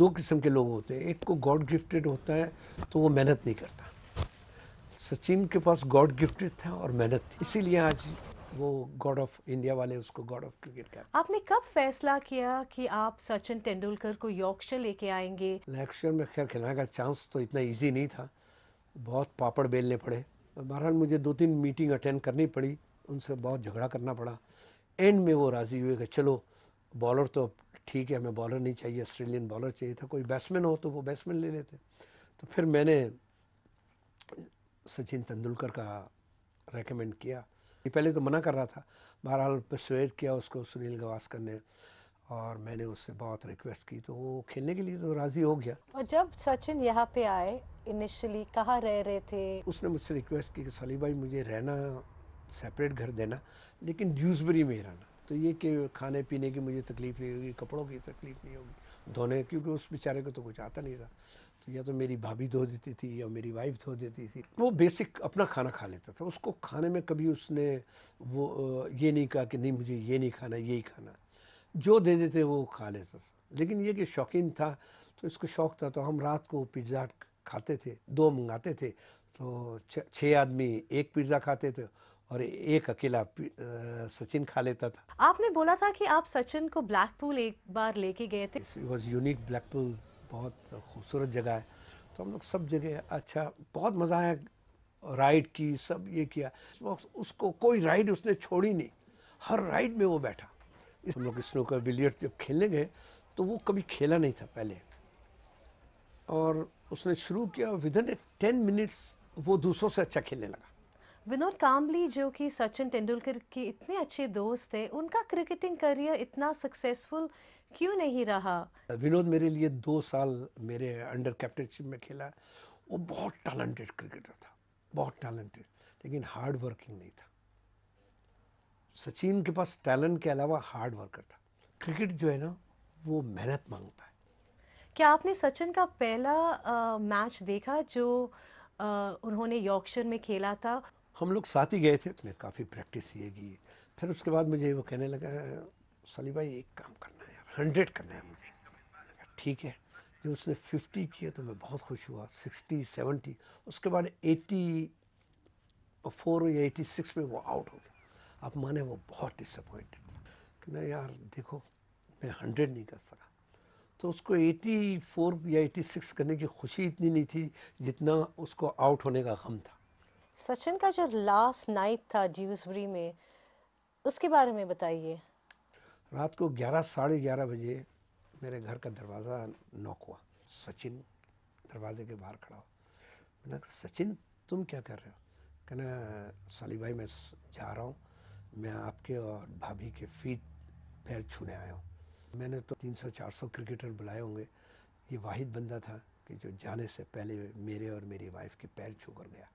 दो किस्म के लोग होते हैं एक को गॉड गिफ्टेड होता है तो वो मेहनत नहीं करता सचिन के पास गॉड गिफ्टेड था और मेहनत थी इसीलिए आज वो गॉड ऑफ इंडिया वाले उसको गॉड ऑफ क्रिकेट का आपने कब फैसला किया कि आप सचिन तेंदुलकर को यॉर्कशर लेके आएंगे लैक्शर में खैर खिलाने का चांस तो इतना ईजी नहीं था बहुत पापड़ बेलने पड़े बहरहाल मुझे दो तीन मीटिंग अटेंड करनी पड़ी उनसे बहुत झगड़ा करना पड़ा एंड में वो राज़ी हुए कि चलो बॉलर तो अब ठीक है हमें बॉलर नहीं चाहिए ऑस्ट्रेलियन बॉलर चाहिए था कोई बैट्समैन हो तो वो बैट्समैन ले लेते तो फिर मैंने सचिन तेंदुलकर का रेकमेंड किया पहले तो मना कर रहा था बहरहाल परसुएट किया उसको सुनील गवास्कर ने और मैंने उससे बहुत रिक्वेस्ट की तो वो खेलने के लिए तो राज़ी हो गया और जब सचिन यहाँ पे आए इनिशियली कहाँ रह रहे थे उसने मुझसे रिक्वेस्ट की कि सली भाई मुझे रहना सेपरेट घर देना लेकिन ड्यूजबरी में ही रहना तो ये कि खाने पीने की मुझे तकलीफ़ नहीं होगी कपड़ों की तकलीफ़ नहीं होगी धोने क्योंकि उस बेचारे को तो कुछ आता नहीं था तो या तो मेरी भाभी धो देती थी या मेरी वाइफ धो देती थी वो बेसिक अपना खाना खा लेता था उसको खाने में कभी उसने वो ये नहीं कहा कि नहीं मुझे ये नहीं खाना यही खाना जो दे देते वो खा लेता था लेकिन ये कि शौकीन था तो इसको शौक़ था तो हम रात को पिज्ज़ा खाते थे दो मंगाते थे तो छः आदमी एक पिज्ज़ा खाते थे और एक अकेला सचिन खा लेता था आपने बोला था कि आप सचिन को ब्लैकपूल एक बार लेके गए थे वाज यूनिक ब्लैकपूल बहुत खूबसूरत जगह है तो हम लोग सब जगह अच्छा बहुत मज़ा आया राइड की सब ये किया उसको कोई राइड उसने छोड़ी नहीं हर राइड में वो बैठा इस हम लोग स्नूकर बिलियर्ड जब खेलने गए तो वो कभी खेला नहीं था पहले और उसने शुरू किया विद इन टेन मिनट्स वो दूसरों से अच्छा खेलने लगा विनोद कामली जो कि सचिन तेंदुलकर के इतने अच्छे दोस्त थे उनका क्रिकेटिंग करियर इतना सक्सेसफुल क्यों नहीं रहा विनोद मेरे लिए दो साल मेरे अंडर कैप्टनशिप में खेला वो बहुत टैलेंटेड क्रिकेटर था बहुत टैलेंटेड लेकिन हार्ड वर्किंग नहीं था सचिन के पास टैलेंट के अलावा हार्ड वर्कर था क्रिकेट जो है ना वो मेहनत मांगता है क्या आपने सचिन का पहला आ, मैच देखा जो आ, उन्होंने यॉर्कशर में खेला था हम लोग साथ ही गए थे उसने तो काफ़ी प्रैक्टिस ये की फिर उसके बाद मुझे वो कहने लगा सली भाई एक काम करना है यार हंड्रेड करना है मुझे ठीक है जब उसने फिफ्टी किया तो मैं बहुत खुश हुआ सिक्सटी सेवेंटी उसके बाद एटी फोर या एटी सिक्स में वो आउट हो गया आप माने वो बहुत डिसअपॉइंटेड था कि नहीं यार देखो मैं हंड्रेड नहीं कर सका तो उसको एटी फोर या एटी सिक्स करने की खुशी इतनी नहीं थी जितना उसको आउट होने का गम था सचिन का जो लास्ट नाइट था ड्यूसबरी में उसके बारे में बताइए रात को ग्यारह साढ़े ग्यारह बजे मेरे घर का दरवाज़ा नॉक हुआ सचिन दरवाजे के बाहर खड़ा हुआ मैंने कहा सचिन तुम क्या कर रहे हो कहना साली भाई मैं जा रहा हूँ मैं आपके और भाभी के फीट पैर छूने आया हूँ मैंने तो 300-400 क्रिकेटर बुलाए होंगे ये वाहिद बंदा था कि जो जाने से पहले मेरे और मेरी वाइफ के पैर छू कर गया